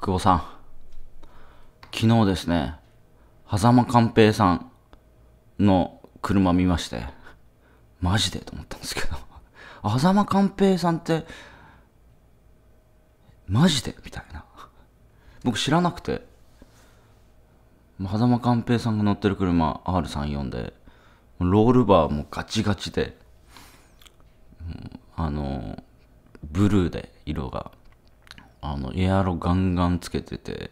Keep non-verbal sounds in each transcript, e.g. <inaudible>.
久保さん。昨日ですね、狭間寛平さんの車見まして、マジでと思ったんですけど、狭間寛平さんって、マジでみたいな。僕知らなくて、狭間寛平さんが乗ってる車 R34 で、ロールバーもガチガチで、あの、ブルーで色があのエアロガンガンつけてて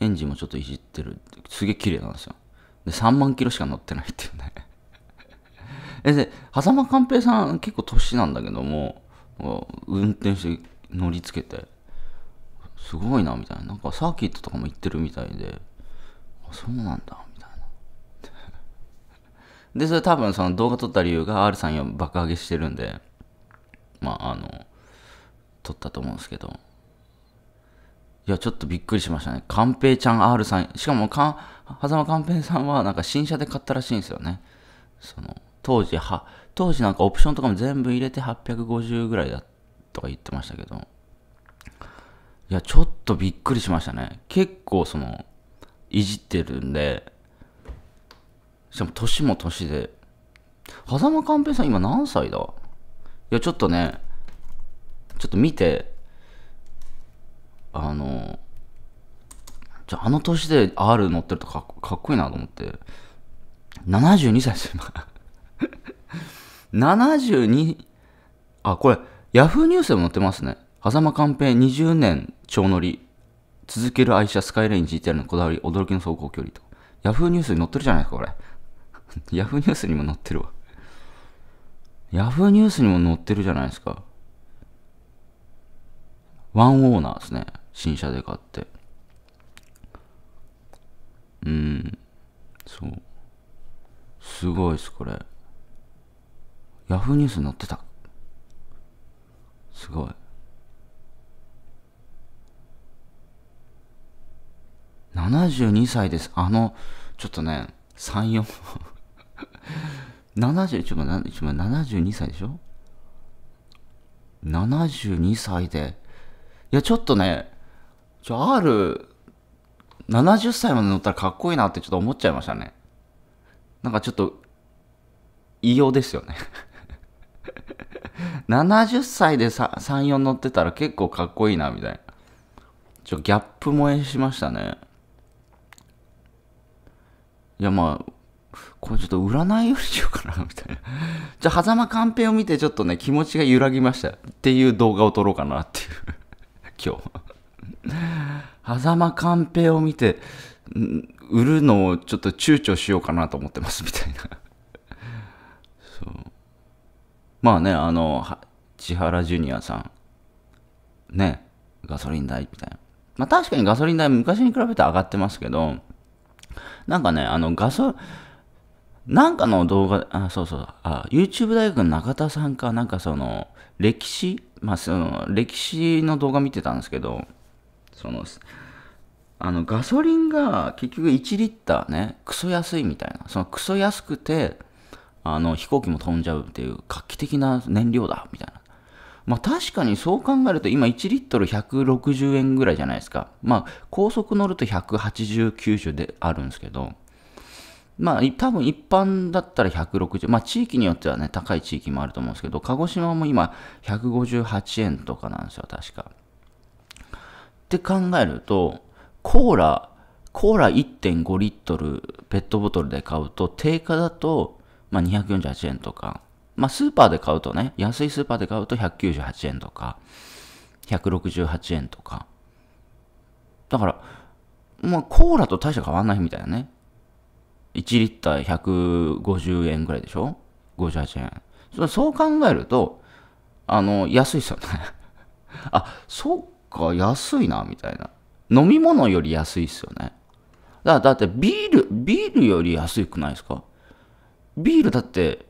エンジンもちょっといじってるすげえ綺麗なんですよで3万キロしか乗ってないっていうね <laughs> えで狭間寛平さん結構年なんだけども運転して乗りつけてすごいなみたいななんかサーキットとかも行ってるみたいであそうなんだみたいな <laughs> でそれ多分その動画撮った理由が R さんを爆上げしてるんでまああの撮ったと思うんですけどいや、ちょっとびっくりしましたね。寛平ちゃん R さん、しかもかん、狭間寛平さんはなんか新車で買ったらしいんですよね。その、当時は、当時なんかオプションとかも全部入れて850ぐらいだとか言ってましたけど、いや、ちょっとびっくりしましたね。結構その、いじってるんで、しかも年も年で、狭間寛平さん今何歳だいや、ちょっとね、ちょっと見て、あの、じゃあの年で R 乗ってるとかっこいいなと思って、72歳ですよ、今。72、あ、これ、ヤフーニュースでも載ってますね。狭間寛平20年超乗り。続ける愛車スカイレイン GTR のこだわり、驚きの走行距離と。ヤフーニュースに載ってるじゃないですか、これ。ヤフーニュースにも載ってるわ。ヤフーニュースにも載ってるじゃないですか。ワンオーナーですね。新車で買ってうんそうすごいっすこれヤフーニュースに載ってたすごい72歳ですあのちょっとね34 70 <laughs> ち72歳でしょ72歳でいやちょっとねちょ、R、70歳まで乗ったらかっこいいなってちょっと思っちゃいましたね。なんかちょっと、異様ですよね70 <laughs> 歳で3、4乗ってたら結構かっこいいな、みたいな。ちょ、ギャップ萌えしましたね。いや、まあ、これちょっと占いをしようかな、みたいな。じゃ狭間ンペを見てちょっとね、気持ちが揺らぎました。っていう動画を撮ろうかなっていう今日狭間寛平を見て、売るのをちょっと躊躇しようかなと思ってます、みたいな。そう。まあね、あの、千原ジュニアさん。ね、ガソリン代みたいな。まあ確かにガソリン代昔に比べて上がってますけど、なんかね、あのガソ、なんかの動画、あ、そうそう、あ、YouTube 大学の中田さんか、なんかその、歴史、まあその、歴史の動画見てたんですけど、そのあのガソリンが結局1リッターねクソ安いみたいなそのクソ安くてあの飛行機も飛んじゃうっていう画期的な燃料だみたいなまあ確かにそう考えると今1リットル160円ぐらいじゃないですかまあ高速乗ると180、90であるんですけどまあ多分一般だったら160まあ地域によってはね高い地域もあると思うんですけど鹿児島も今158円とかなんですよ確か。って考えると、コーラ、コーラ1.5リットルペットボトルで買うと、定価だと、まあ、248円とか、まあ、スーパーで買うとね、安いスーパーで買うと198円とか、168円とか。だから、まあ、コーラと大した変わんないみたいなね。1リッター150円ぐらいでしょ ?58 円。そう考えると、あの、安いっすよね <laughs> あ、そうか安いな、みたいな。飲み物より安いっすよね。だだってビール、ビールより安くないですかビールだって、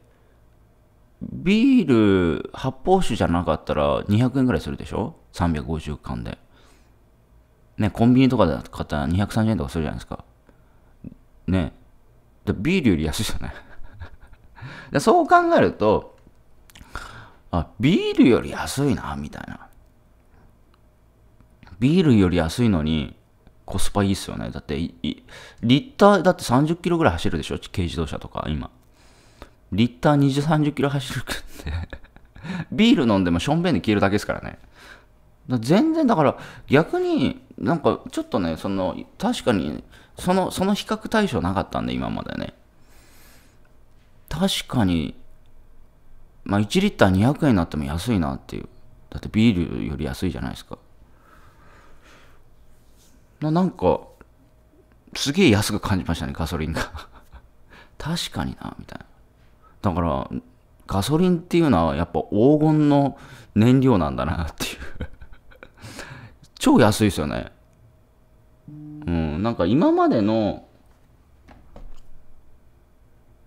ビール発泡酒じゃなかったら200円ぐらいするでしょ ?350 缶で。ね、コンビニとかで買ったら230円とかするじゃないですか。ね。でビールより安いじゃないでそう考えると、あ、ビールより安いな、みたいな。ビールより安いのに、コスパいいっすよね。だって、リッター、だって30キロぐらい走るでしょ軽自動車とか、今。リッター20、30キロ走るって <laughs> ビール飲んでもションベンで消えるだけですからね。ら全然、だから逆に、なんかちょっとね、その、確かに、その、その比較対象なかったんで、今までね。確かに、まあ1リッター200円になっても安いなっていう。だってビールより安いじゃないですか。ななんか、すげえ安く感じましたね、ガソリンが。<laughs> 確かにな、みたいな。だから、ガソリンっていうのはやっぱ黄金の燃料なんだなっていう <laughs> 超安いですよね。うん、なんか今までの、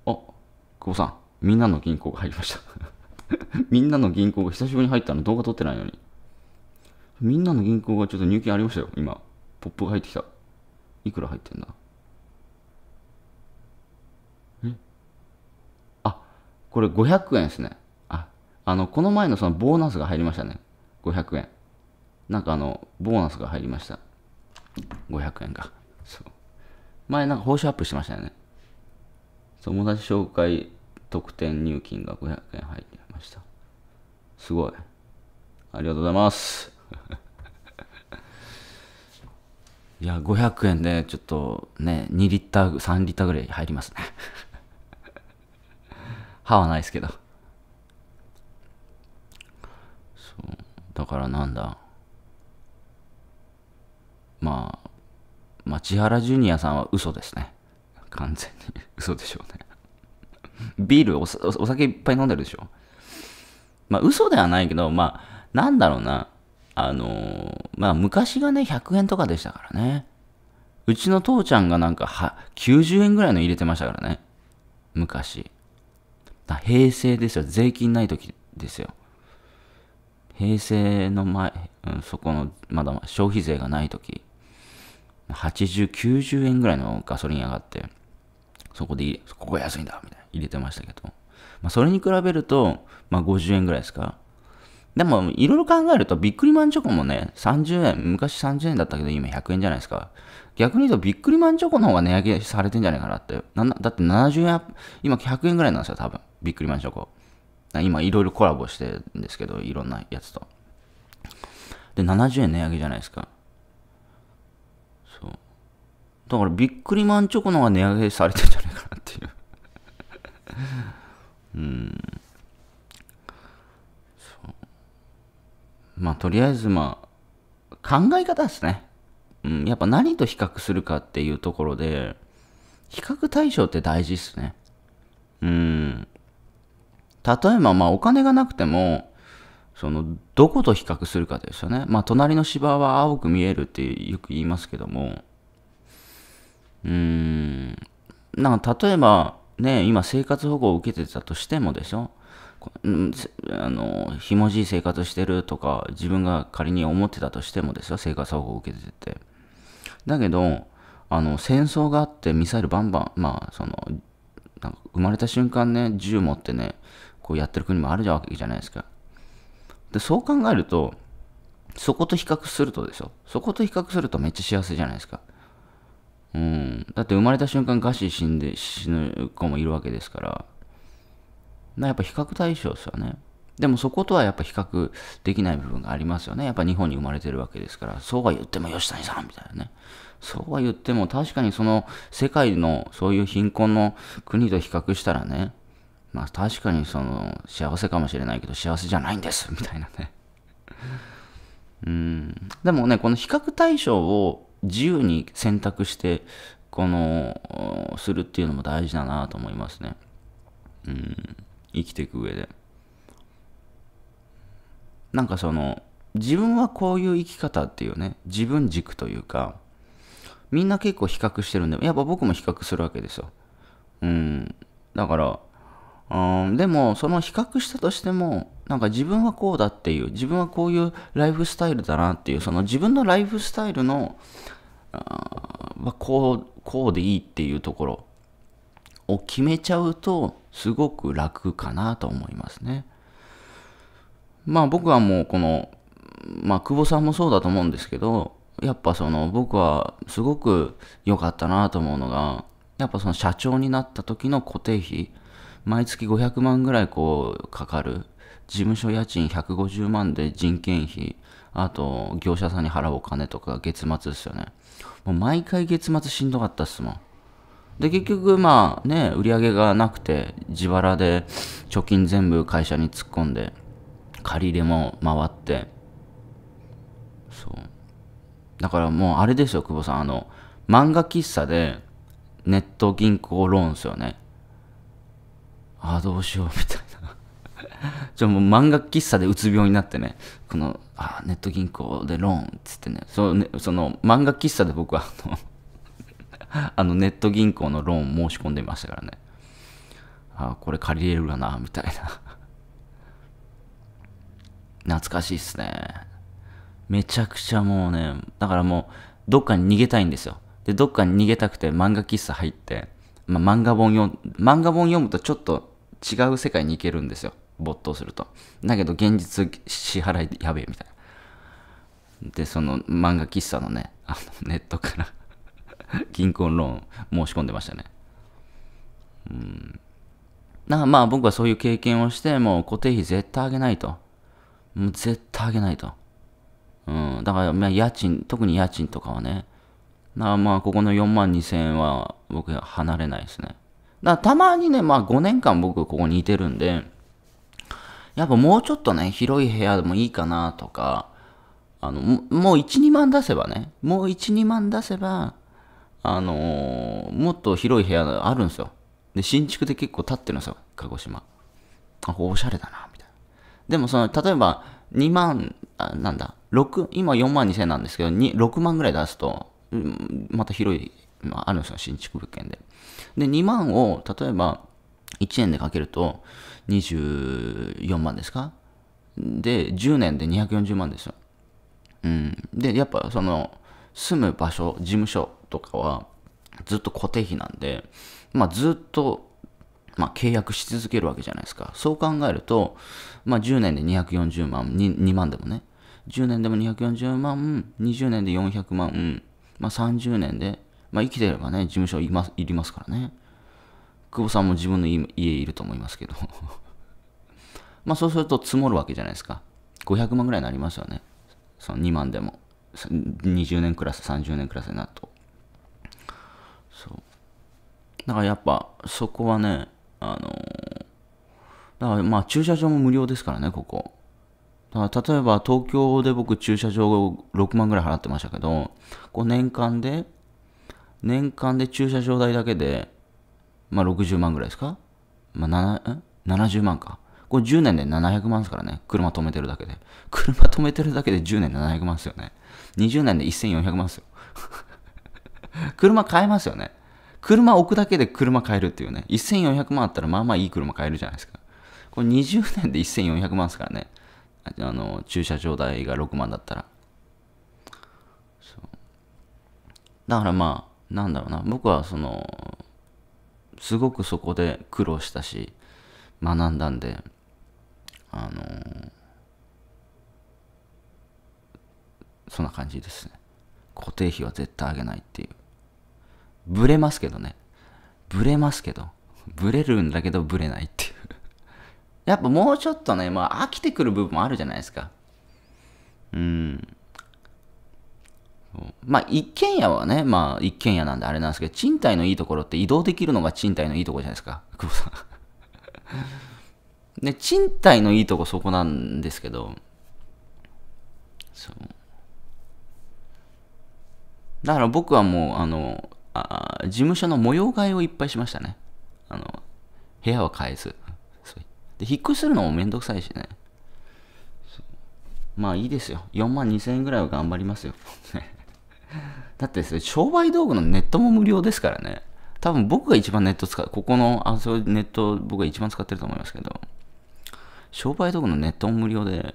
あ、久保さん、みんなの銀行が入りました <laughs> みんなの銀行が久しぶりに入ったの動画撮ってないのに。みんなの銀行がちょっと入金ありましたよ、今。ポップが入ってきた。いくら入ってんだえあ、これ500円ですね。あ、あの、この前のそのボーナスが入りましたね。500円。なんかあの、ボーナスが入りました。500円が。そう。前なんか報酬アップしてましたよね。友達紹介特典入金が500円入りました。すごい。ありがとうございます。いや、500円でちょっとね、2リッター、3リッターぐらい入りますね。<laughs> 歯はないですけど。そう。だからなんだ。まあ、町原ジュニアさんは嘘ですね。完全に <laughs> 嘘でしょうね。ビールお、お酒いっぱい飲んでるでしょ。まあ、嘘ではないけど、まあ、なんだろうな。あのまあ昔がね、100円とかでしたからね。うちの父ちゃんがなんかは90円ぐらいの入れてましたからね。昔。平成ですよ。税金ない時ですよ。平成の前、うん、そこの、まだ消費税がない時。80、90円ぐらいのガソリン上がって、そこで、ここ安いんだみたいな入れてましたけど。まあ、それに比べると、まあ、50円ぐらいですかでも、いろいろ考えると、ビックリマンチョコもね、30円、昔30円だったけど、今100円じゃないですか。逆に言うと、ビックリマンチョコの方が値上げされてんじゃないかなって。なだって70円、今100円ぐらいなんですよ、多分。ビックリマンチョコ。今、いろいろコラボしてるんですけど、いろんなやつと。で、70円値上げじゃないですか。そう。だから、ビックリマンチョコの方が値上げされてんじゃないかなっていう <laughs> うん。まあ、とりあえず、まあ、考え方ですね。うん、やっぱ何と比較するかっていうところで、比較対象って大事ですね。うん。例えば、まあ、お金がなくても、その、どこと比較するかですよね。まあ、隣の芝は青く見えるってよく言いますけども、うーん、なんか例えば、ね、今生活保護を受けてたとしてもでしょんあのひもじい生活してるとか自分が仮に思ってたとしてもですよ生活保護を受けててだけどあの戦争があってミサイルバンバンまあそのなんか生まれた瞬間ね銃持ってねこうやってる国もあるわけじゃないですかでそう考えるとそこと比較するとですよそこと比較するとめっちゃ幸せじゃないですかうんだって生まれた瞬間餓死死んで死ぬ子もいるわけですからやっぱ比較対象ですよね。でもそことはやっぱ比較できない部分がありますよね。やっぱ日本に生まれてるわけですから、そうは言っても吉谷さんみたいなね。そうは言っても確かにその世界のそういう貧困の国と比較したらね、まあ確かにその幸せかもしれないけど幸せじゃないんですみたいなね。うん。でもね、この比較対象を自由に選択して、この、するっていうのも大事だなと思いますね。うん。生きていく上でなんかその自分はこういう生き方っていうね自分軸というかみんな結構比較してるんでやっぱ僕も比較するわけですようんだからうんでもその比較したとしてもなんか自分はこうだっていう自分はこういうライフスタイルだなっていうその自分のライフスタイルのあこうこうでいいっていうところを決めちゃうとすごく楽かなと思いますね。まあ僕はもうこの、まあ久保さんもそうだと思うんですけど、やっぱその僕はすごく良かったなと思うのが、やっぱその社長になった時の固定費、毎月500万ぐらいこうかかる。事務所家賃150万で人件費、あと業者さんに払うお金とか月末ですよね。もう毎回月末しんどかったっすもん。で、結局、まあね、売り上げがなくて、自腹で貯金全部会社に突っ込んで、借り入れも回って、そう。だからもうあれですよ、久保さん。あの、漫画喫茶で、ネット銀行ローンですよね。ああ、どうしよう、みたいな。<laughs> ちょ、もう漫画喫茶でうつ病になってね、この、あネット銀行でローンっつってね、そねその漫画喫茶で僕は、あの、<laughs> あのネット銀行のローン申し込んでましたからね。ああ、これ借りれるかな、みたいな。<laughs> 懐かしいっすね。めちゃくちゃもうね、だからもう、どっかに逃げたいんですよ。で、どっかに逃げたくて漫画喫茶入って、まあ、漫画本読漫画本読むとちょっと違う世界に行けるんですよ。没頭すると。だけど現実支払いやべえみたいな。で、その漫画喫茶のね、あのネットから <laughs> 銀行ローン申し込んでましたね。うん。だかまあ僕はそういう経験をして、もう固定費絶対上げないと。もう絶対上げないと。うん。だからまあ家賃、特に家賃とかはね。なあまあここの4万2000円は僕離れないですね。だたまにね、まあ5年間僕ここにいてるんで、やっぱもうちょっとね、広い部屋でもいいかなとか、あの、もう1、2万出せばね、もう1、2万出せば、あのー、もっと広い部屋あるんですよ。で、新築で結構建ってるんですよ、鹿児島。あ、おしゃれだな、みたいな。でもその、例えば、2万、あなんだ、6、今4万2千なんですけど、6万ぐらい出すと、ん、また広い、まあ、あるんですよ、新築物件で。で、2万を、例えば、1年でかけると、24万ですかで、10年で240万ですよ。うん。で、やっぱ、その、住む場所、事務所とかはずっと固定費なんで、まあ、ずっと、まあ、契約し続けるわけじゃないですか。そう考えると、まあ、10年で240万、2万でもね、10年でも240万、20年で400万、まあ、30年で、まあ、生きてればね、事務所いますいりますからね。久保さんも自分の家いると思いますけど <laughs> まあそうすると積もるわけじゃないですか。500万ぐらいになりますよね。その2万でも。20年クラス、30年クラスになると。そうだからやっぱそこはねあのー、だからまあ駐車場も無料ですからねここだから例えば東京で僕駐車場を6万ぐらい払ってましたけどこう年間で年間で駐車場代だけでまあ60万ぐらいですかまあ7 70万かこれ10年で700万ですからね。車止めてるだけで。車止めてるだけで10年700万ですよね。20年で1400万ですよ。<laughs> 車買えますよね。車置くだけで車買えるっていうね。1400万あったらまあまあいい車買えるじゃないですか。これ20年で1400万ですからね。あの、駐車場代が6万だったら。だからまあ、なんだろうな。僕はその、すごくそこで苦労したし、学んだんで、あのー、そんな感じですね。固定費は絶対上げないっていう。ブレますけどね。ブレますけど。ブレるんだけどブレないっていうやっぱもうちょっとね、まあ飽きてくる部分もあるじゃないですか。うん。まあ一軒家はね、まあ一軒家なんであれなんですけど、賃貸のいいところって移動できるのが賃貸のいいところじゃないですか。久保さんね、賃貸のいいとこそこなんですけど、そう。だから僕はもう、あの、あ事務所の模様替えをいっぱいしましたね。あの、部屋は変えず。で、引っ越しするのもめんどくさいしね。まあいいですよ。4万2000円ぐらいは頑張りますよ。<laughs> だってですね、商売道具のネットも無料ですからね。多分僕が一番ネット使う、ここの、あ、そうネット僕が一番使ってると思いますけど、商売道具のネットも無料で、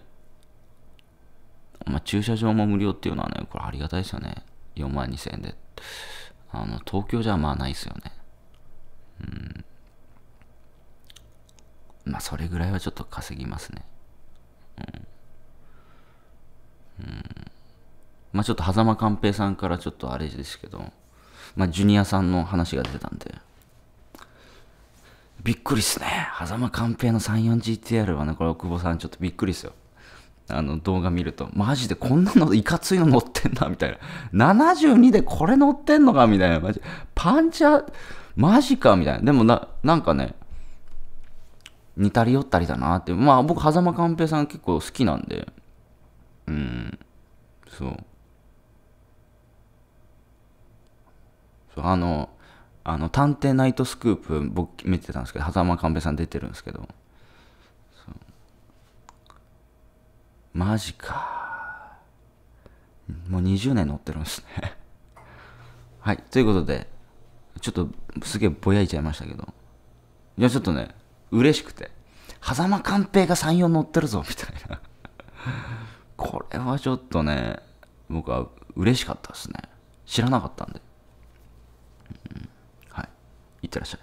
まあ、駐車場も無料っていうのはね、これありがたいですよね。4万2000円で。あの、東京じゃまあないっすよね。うん。まあ、それぐらいはちょっと稼ぎますね。うん。うん。まあ、ちょっと、狭間寛平さんからちょっとあれですけど、まあ、ジュニアさんの話が出てたんで、びっくりっすね。狭間寛平の 34GTR はね、これ、久保さんちょっとびっくりっすよ。あの動画見ると、マジでこんなのいかついの乗ってんな、みたいな。72でこれ乗ってんのか、みたいな。マジパンチャー、マジか、みたいな。でもな、なんかね、似たり寄ったりだなって。まあ僕、狭間寛平さん結構好きなんで、うん、そう。そうあの、あの、探偵ナイトスクープ、僕見てたんですけど、狭間寛平さん出てるんですけど、マジか。もう20年乗ってるんですね <laughs> はい、ということで、ちょっとすげえぼやいちゃいましたけど。いや、ちょっとね、嬉しくて。狭間寛平が3、4乗ってるぞ、みたいなこれはちょっとね、僕は嬉しかったですね。知らなかったんで。うん、はい。いってらっしゃい。